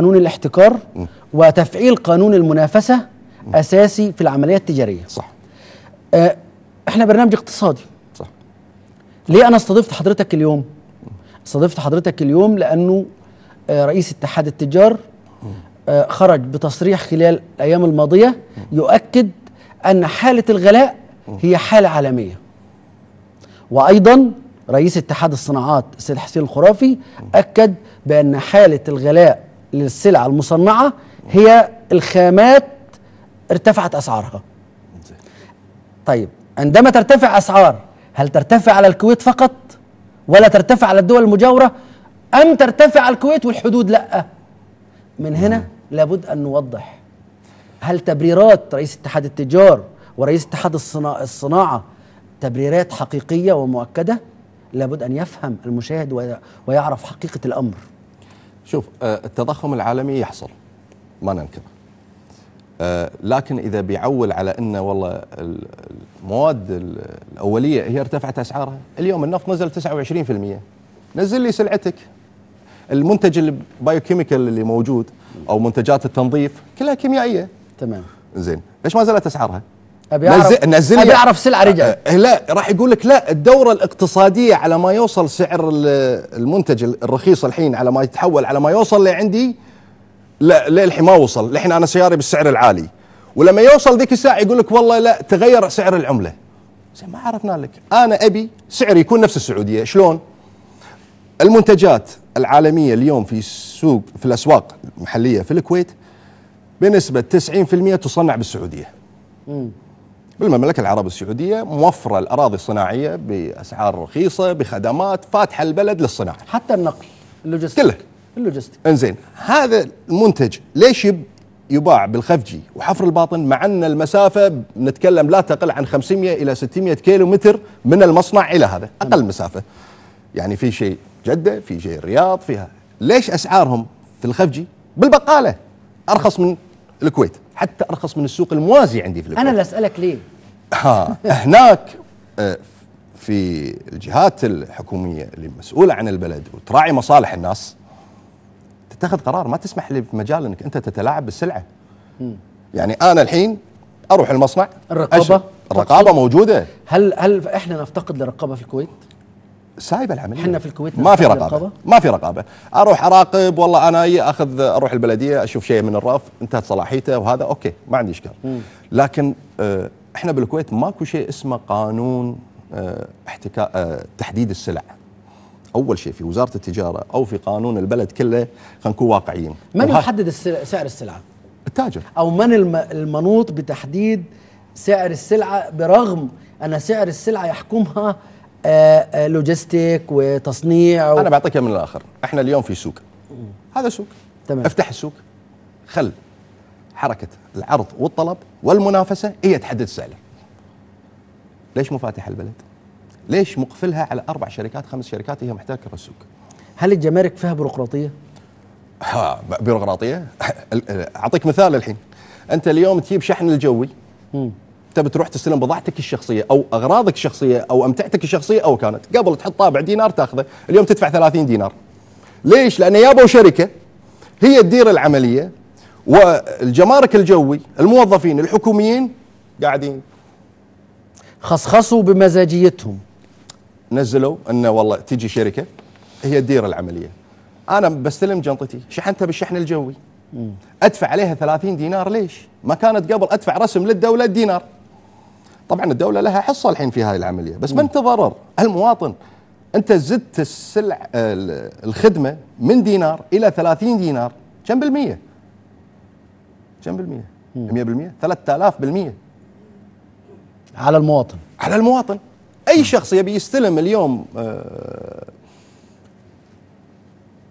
قانون الاحتكار وتفعيل قانون المنافسة أساسي في العملية التجارية صح اه احنا برنامج اقتصادي صح ليه أنا استضفت حضرتك اليوم استضفت حضرتك اليوم لأنه اه رئيس اتحاد التجار اه خرج بتصريح خلال الأيام الماضية يؤكد أن حالة الغلاء هي حالة عالمية وأيضا رئيس اتحاد الصناعات السيد حسين الخرافي أكد بأن حالة الغلاء للسلع المصنعه هي الخامات ارتفعت اسعارها طيب عندما ترتفع اسعار هل ترتفع على الكويت فقط ولا ترتفع على الدول المجاوره ام ترتفع على الكويت والحدود لا من هنا نعم. لابد ان نوضح هل تبريرات رئيس اتحاد التجار ورئيس اتحاد الصناعه تبريرات حقيقيه ومؤكده لابد ان يفهم المشاهد ويعرف حقيقه الامر شوف آه، التضخم العالمي يحصل ما ننكره آه، لكن اذا بيعول على انه والله المواد الاوليه هي ارتفعت اسعارها اليوم النفط نزل 29% نزل لي سلعتك المنتج البايوكيميكال اللي موجود او منتجات التنظيف كلها كيميائيه تمام زين ليش ما زالت اسعارها بيعرف نزل اعرف سلعه أه، رجعت أه لا راح يقول لك لا الدوره الاقتصاديه على ما يوصل سعر المنتج الرخيص الحين على ما يتحول على ما يوصل لعندي لا للحين ما وصل للحين انا سياري بالسعر العالي ولما يوصل ذيك الساعه يقول لك والله لا تغير سعر العمله زين ما عرفنا لك انا ابي سعري يكون نفس السعوديه شلون المنتجات العالميه اليوم في السوق في الاسواق المحليه في الكويت بنسبه 90% تصنع بالسعوديه امم بالمملكة العربية السعودية موفرة الأراضي الصناعية بأسعار رخيصة بخدمات فاتحة البلد للصناعة حتى النقل اللوجستيك كله اللوجستيك انزين هذا المنتج ليش يب يباع بالخفجي وحفر الباطن مع ان المسافه نتكلم لا تقل عن 500 الى 600 كيلو متر من المصنع الى هذا اقل مسافه يعني في شيء جده في شيء الرياض فيها ليش اسعارهم في الخفجي بالبقاله ارخص من الكويت حتى ارخص من السوق الموازي عندي في الكويت انا اللي اسالك ليه ها هناك آه، في الجهات الحكوميه اللي مسؤوله عن البلد وتراعي مصالح الناس تتخذ قرار ما تسمح لي بمجال انك انت تتلاعب بالسلعه يعني انا الحين اروح المصنع الرقابه الرقابه موجوده هل هل احنا نفتقد لرقابه في الكويت سايبه العمليه احنا في الكويت ما في رقابه ما في رقابه اروح اراقب والله انا اخذ اروح البلديه اشوف شيء من الرف انتهت صلاحيته وهذا اوكي ما عندي اشكال لكن آه، احنا بالكويت ماكو شيء اسمه قانون آه، احتكا آه، تحديد السلع اول شيء في وزاره التجاره او في قانون البلد كله خلينا نكون واقعيين من يحدد سعر السلعه التاجر او من الم المنوط بتحديد سعر السلعه برغم ان سعر السلعه يحكمها لوجيستيك وتصنيع و... انا بعطيك من الاخر احنا اليوم في سوق هذا سوق تمام افتح السوق خل حركه العرض والطلب والمنافسه هي تحدد السعر ليش مفاتيح البلد ليش مقفلها على اربع شركات خمس شركات هي محتكره السوق هل الجمارك فيها بيروقراطيه بيروقراطيه اعطيك مثال الحين انت اليوم تجيب شحن الجوي انت بتروح تستلم بضاعتك الشخصيه او اغراضك الشخصيه او امتعتك الشخصيه او كانت قبل تحط طابع دينار تاخذه اليوم تدفع 30 دينار ليش لان يابوا شركه هي تدير العمليه والجمارك الجوي الموظفين الحكوميين قاعدين خصخصوا بمزاجيتهم نزلوا انه والله تجي شركه هي تدير العمليه انا بستلم جنطتي شحنتها بالشحن الجوي ادفع عليها 30 دينار ليش؟ ما كانت قبل ادفع رسم للدوله دينار طبعا الدوله لها حصه الحين في هذه العمليه بس من تضرر المواطن انت زدت السلع الخدمه من دينار الى 30 دينار كم بالميه كم بالميه 100% 3000 بالميه على المواطن على المواطن اي شخص يبي يستلم اليوم آه،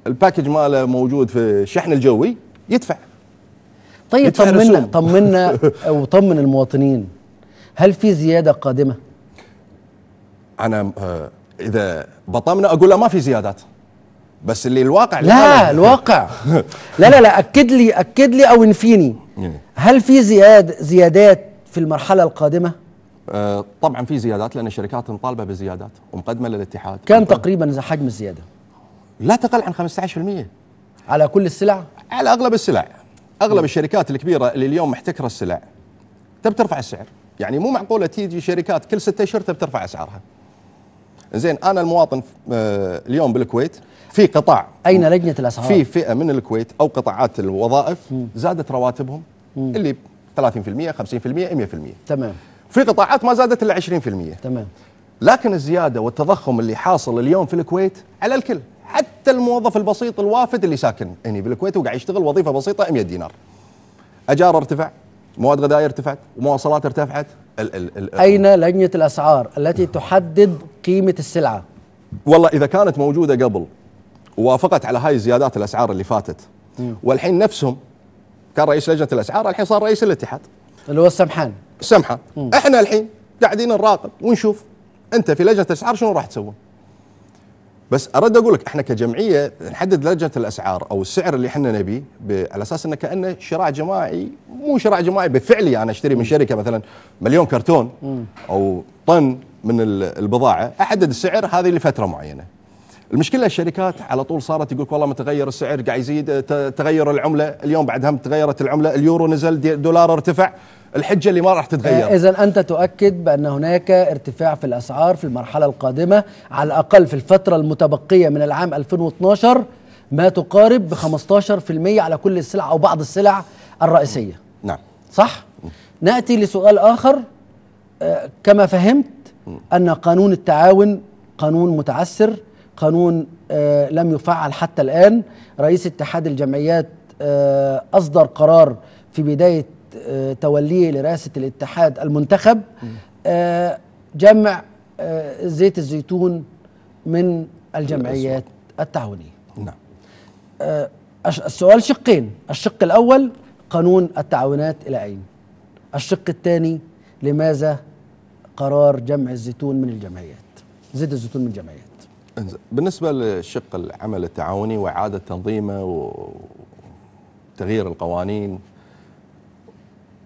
الباكج ماله موجود في الشحن الجوي يدفع طيب طمنا طمنا وطمن المواطنين هل في زياده قادمه؟ انا آه، اذا بطمنا اقول له ما في زيادات بس اللي الواقع لا الواقع لا لا لا اكد لي اكد لي او انفيني إيه. هل في زياد زيادات في المرحله القادمه؟ أه طبعا في زيادات لان الشركات مطالبه بزيادات ومقدمه للاتحاد كم تقريبا حجم الزياده؟ لا تقل عن 15% على كل السلع؟ على اغلب السلع اغلب م. الشركات الكبيره اللي اليوم محتكره السلع تبي ترفع السعر يعني مو معقوله تيجي شركات كل ستة اشهر ترفع اسعارها زين انا المواطن آه، اليوم بالكويت في قطاع اين لجنه الاسعار في فئه من الكويت او قطاعات الوظائف زادت رواتبهم اللي 30% 50% 100% تمام في قطاعات ما زادت الا 20% تمام لكن الزياده والتضخم اللي حاصل اليوم في الكويت على الكل حتى الموظف البسيط الوافد اللي ساكن هني بالكويت وقاعد يشتغل وظيفه بسيطه 100 دينار اجار ارتفع مواد غذائيه ارتفعت ومواصلات ارتفعت ال ال ال اين لجنه الاسعار التي تحدد قيمه السلعه والله اذا كانت موجوده قبل ووافقت على هاي زيادات الاسعار اللي فاتت والحين نفسهم كان رئيس لجنه الاسعار الحين صار رئيس الاتحاد اللي هو السمحان السمحان احنا الحين قاعدين نراقب ونشوف انت في لجنه الاسعار شنو راح تسوي بس ارد اقول لك احنا كجمعيه نحدد لجنه الاسعار او السعر اللي احنا نبيه على اساس انه كانه شراء جماعي مو شراء جماعي بفعلي انا يعني اشتري من شركه مثلا مليون كرتون او طن من البضاعه احدد السعر هذه لفتره معينه المشكله الشركات على طول صارت يقولك والله متغير السعر قاعد يزيد تغير العمله اليوم بعدها تغيرت العمله اليورو نزل دولار ارتفع الحجه اللي ما راح تتغير آه، اذا انت تؤكد بان هناك ارتفاع في الاسعار في المرحله القادمه على الاقل في الفتره المتبقيه من العام 2012 ما تقارب ب 15% على كل السلع او بعض السلع الرئيسيه نعم صح ناتي لسؤال اخر آه، كما فهمت ان قانون التعاون قانون متعسر قانون آه، لم يفعل حتى الان رئيس اتحاد الجمعيات اصدر قرار في بدايه آه، توليه لرئاسه الاتحاد المنتخب آه، جمع آه، زيت الزيتون من الجمعيات التعاونيه نعم السؤال شقين الشق الاول قانون التعاونات الى اين الشق الثاني لماذا قرار جمع الزيتون من الجمعيات زيت الزيتون من الجمعيات بالنسبه للشق العمل التعاوني واعاده تنظيمه وتغيير القوانين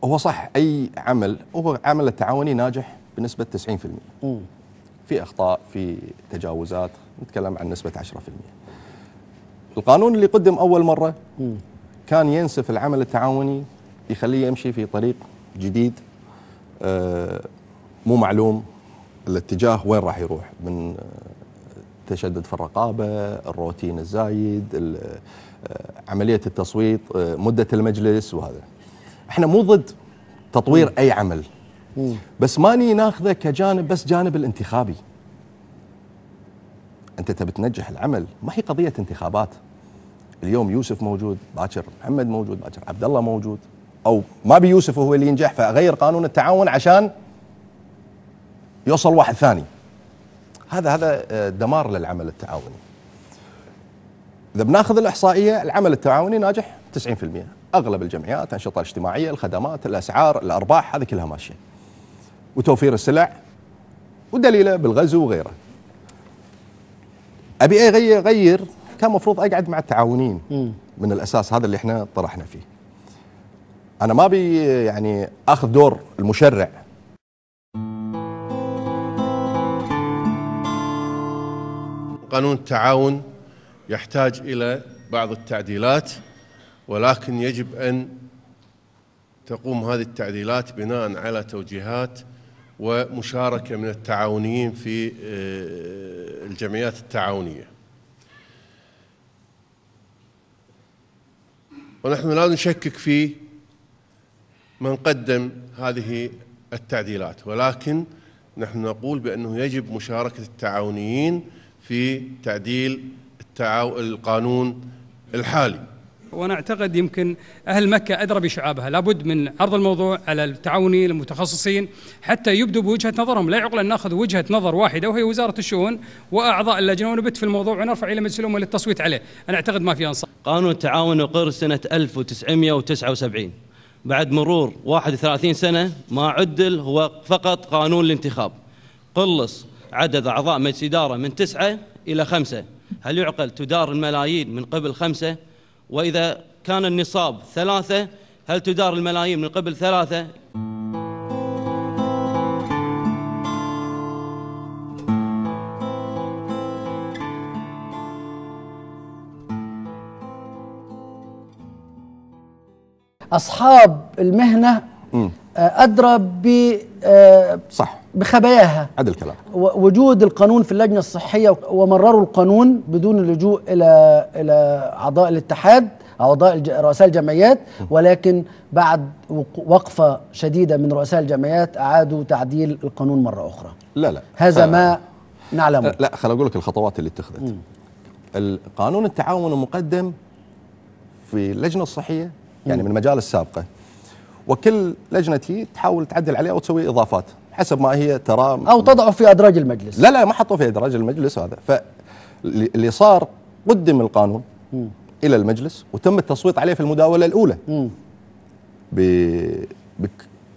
هو صح اي عمل هو عمل التعاوني ناجح بنسبه 90% مم. في اخطاء في تجاوزات نتكلم عن نسبه 10% القانون اللي قدم اول مره مم. كان ينسف العمل التعاوني يخليه يمشي في طريق جديد آه، مو معلوم الاتجاه وين راح يروح من آه، تشدد في الرقابه، الروتين الزايد، آه، عمليه التصويت، مده المجلس وهذا. احنا مو ضد تطوير اي عمل بس ماني ناخذه كجانب بس جانب الانتخابي انت تبي تنجح العمل ما هي قضيه انتخابات اليوم يوسف موجود باكر محمد موجود باكر عبد الله موجود او ما بي يوسف هو اللي ينجح فاغير قانون التعاون عشان يوصل واحد ثاني هذا هذا آه، دمار للعمل التعاوني اذا بناخذ الاحصائيه العمل التعاوني ناجح 90% اغلب الجمعيات الانشطه الاجتماعيه الخدمات الاسعار الارباح هذه كلها ماشيه وتوفير السلع ودليله بالغزو وغيره ابي اغير غير كان المفروض اقعد مع التعاونين من الاساس هذا اللي احنا طرحنا فيه انا ما بي يعني اخذ دور المشرع قانون التعاون يحتاج الى بعض التعديلات ولكن يجب أن تقوم هذه التعديلات بناء على توجيهات ومشاركة من التعاونيين في آه، الجمعيات التعاونية ونحن لا نشكك في من قدم هذه التعديلات ولكن نحن نقول بأنه يجب مشاركة التعاونيين في تعديل القانون الحالي وانا اعتقد يمكن اهل مكه ادرى بشعابها، لابد من عرض الموضوع على التعاوني المتخصصين حتى يبدوا بوجهه نظرهم، لا يعقل ان ناخذ وجهه نظر واحده وهي وزاره الشؤون واعضاء اللجنه ونبت في الموضوع ونرفع الى مجلس الامه للتصويت عليه، انا اعتقد ما في انصاف. قانون التعاون اقر سنه 1979 بعد مرور 31 سنه ما عدل هو فقط قانون الانتخاب. قلص عدد اعضاء مجلس اداره من تسعه الى خمسه، هل يعقل تدار الملايين من قبل خمسه؟ وإذا كان النصاب ثلاثة هل تدار الملايين من قبل ثلاثة أصحاب المهنة آه، أدرى ب آه، صح بخباياها هذا الكلام وجود القانون في اللجنه الصحيه ومرروا القانون بدون اللجوء الى الى اعضاء الاتحاد اعضاء رؤساء الجمعيات ولكن بعد وقفه شديده من رؤساء الجمعيات اعادوا تعديل القانون مره اخرى لا لا هذا آه. ما نعلمه آه، لا خليني اقول لك الخطوات اللي اتخذت القانون التعاون المقدم في اللجنه الصحيه يعني من المجال السابقه وكل لجنه تحاول تعدل عليه او تسوي اضافات حسب ما هي ترى او تضعه في ادراج المجلس لا لا ما حطوه في ادراج المجلس هذا فاللي صار قدم القانون م. الى المجلس وتم التصويت عليه في المداوله الاولى ب...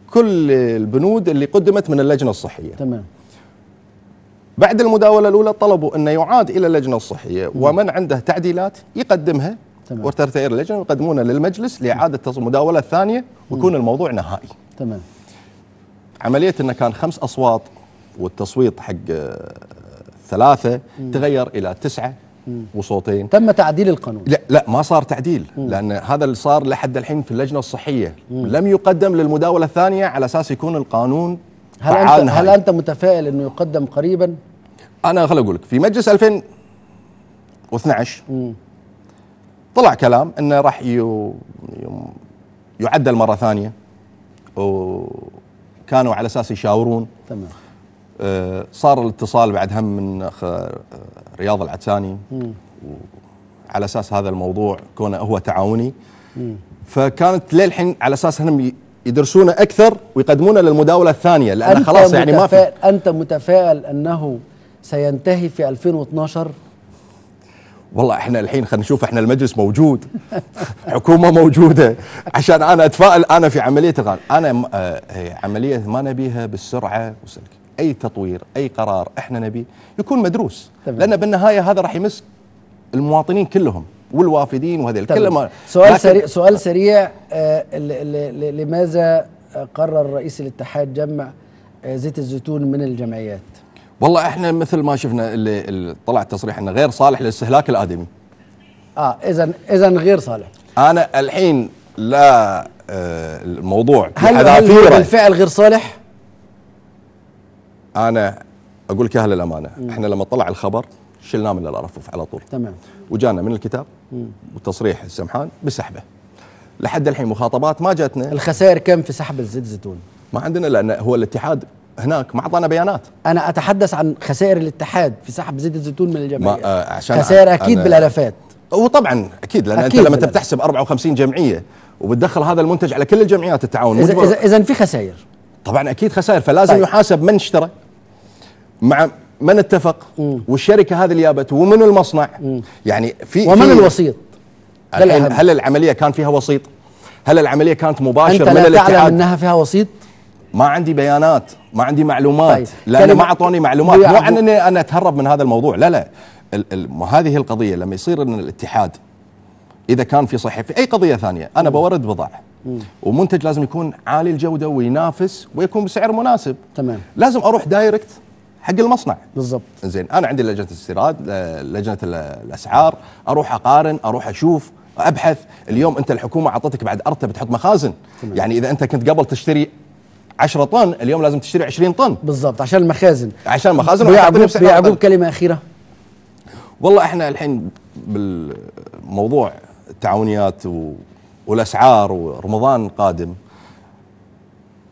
بكل البنود اللي قدمت من اللجنه الصحيه تمام بعد المداوله الاولى طلبوا انه يعاد الى اللجنه الصحيه م. ومن عنده تعديلات يقدمها تمام وترتئر اللجنه يقدمونها للمجلس لاعاده المداوله الثانيه ويكون الموضوع نهائي تمام عمليه انه كان خمس اصوات والتصويت حق آه، ثلاثه مم. تغير الى تسعه مم. وصوتين تم تعديل القانون لا لا ما صار تعديل مم. لان هذا اللي صار لحد الحين في اللجنه الصحيه مم. لم يقدم للمداوله الثانيه على اساس يكون القانون هل انت هل انت متفائل انه يقدم قريبا انا خليني اقول لك في مجلس 2012 مم. طلع كلام انه راح يعدل مره ثانيه كانوا على اساس يشاورون تمام آه، صار الاتصال بعد هم من اخ آه، رياض العتاني على اساس هذا الموضوع كونه هو تعاوني فكانت للحين على اساس انهم يدرسونه اكثر ويقدمونه للمداوله الثانيه لان خلاص يعني ما في انت متفائل انه سينتهي في 2012 والله احنا الحين خلينا نشوف احنا المجلس موجود حكومه موجوده عشان انا اتفائل انا في عمليه الغال انا آه، إيه، عمليه ما نبيها بالسرعه وسلك اي تطوير اي قرار احنا نبيه يكون مدروس لان بالنهايه هذا راح يمس المواطنين كلهم والوافدين وهذه الكل سؤال سريع سؤال سريع آه، لماذا قرر رئيس الاتحاد جمع آه، زيت الزيتون من الجمعيات والله احنا مثل ما شفنا اللي, اللي طلع التصريح انه غير صالح للاستهلاك الادمي اه اذا اذا غير صالح انا الحين لا آه الموضوع هل, هو بالفعل غير صالح؟ انا اقول لك اهل الامانه مم. احنا لما طلع الخبر شلناه من الارفف على طول تمام وجانا من الكتاب مم. وتصريح السمحان بسحبه لحد الحين مخاطبات ما جاتنا الخسائر كم في سحب الزيت زيتون؟ ما عندنا لان هو الاتحاد هناك ما اعطانا بيانات انا اتحدث عن خسائر الاتحاد في سحب زيت الزيتون من الجمعيه ما آه عشان خسائر اكيد بالالافات وطبعا اكيد لان أكيد انت لما انت بتحسب 54 جمعيه وبتدخل هذا المنتج على كل الجمعيات التعاون اذا اذا في خسائر طبعا اكيد خسائر فلازم طيب. يحاسب من اشترى مع من اتفق مم. والشركه هذه اللي جابت ومن المصنع مم. يعني في ومن في الوسيط الحين هل العمليه كان فيها وسيط؟ هل العمليه كانت مباشره أنت لا انت تعلم انها فيها وسيط؟ ما عندي بيانات ما عندي معلومات طيب. لانه ما اعطوني معلومات مو انني انا اتهرب من هذا الموضوع لا لا ال ال هذه القضيه لما يصير ان الاتحاد اذا كان في في اي قضيه ثانيه انا بورد بضاعه ومنتج لازم يكون عالي الجوده وينافس ويكون بسعر مناسب تمام لازم اروح دايركت حق المصنع بالضبط زين انا عندي لجنه الاستيراد لجنه الاسعار اروح اقارن اروح اشوف ابحث اليوم انت الحكومه اعطتك بعد ارتب تحط مخازن تمام. يعني اذا انت كنت قبل تشتري 10 طن اليوم لازم تشتري 20 طن بالضبط عشان المخازن عشان المخازن يا يعقوب كلمه اخيره والله احنا الحين بالموضوع التعاونيات و... والاسعار ورمضان قادم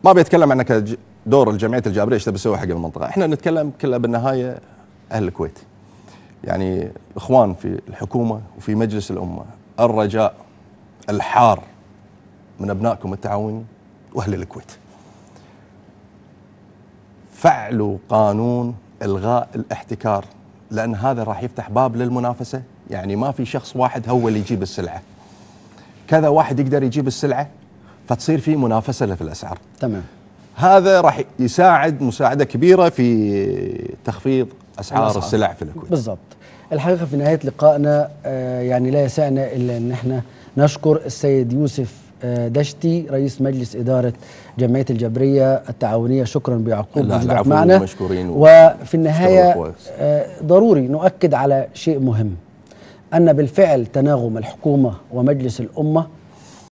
ما بيتكلم عنك دور الجمعيه الجابريه ايش بتسوي حق المنطقه احنا نتكلم كلها بالنهايه اهل الكويت يعني الاخوان في الحكومه وفي مجلس الامه الرجاء الحار من ابنائكم التعاوني واهل الكويت فعلوا قانون الغاء الاحتكار لان هذا راح يفتح باب للمنافسه يعني ما في شخص واحد هو اللي يجيب السلعه كذا واحد يقدر يجيب السلعه فتصير في منافسه له في الاسعار تمام هذا راح يساعد مساعده كبيره في تخفيض اسعار الأسعار. السلع في الكويت بالضبط الحقيقه في نهايه لقائنا آه، يعني لا يسعنا الا ان احنا نشكر السيد يوسف آه، دشتي رئيس مجلس إدارة جمعية الجبرية التعاونية شكرا بيعقوب وجودك معنا وفي النهاية آه، ضروري نؤكد على شيء مهم أن بالفعل تناغم الحكومة ومجلس الأمة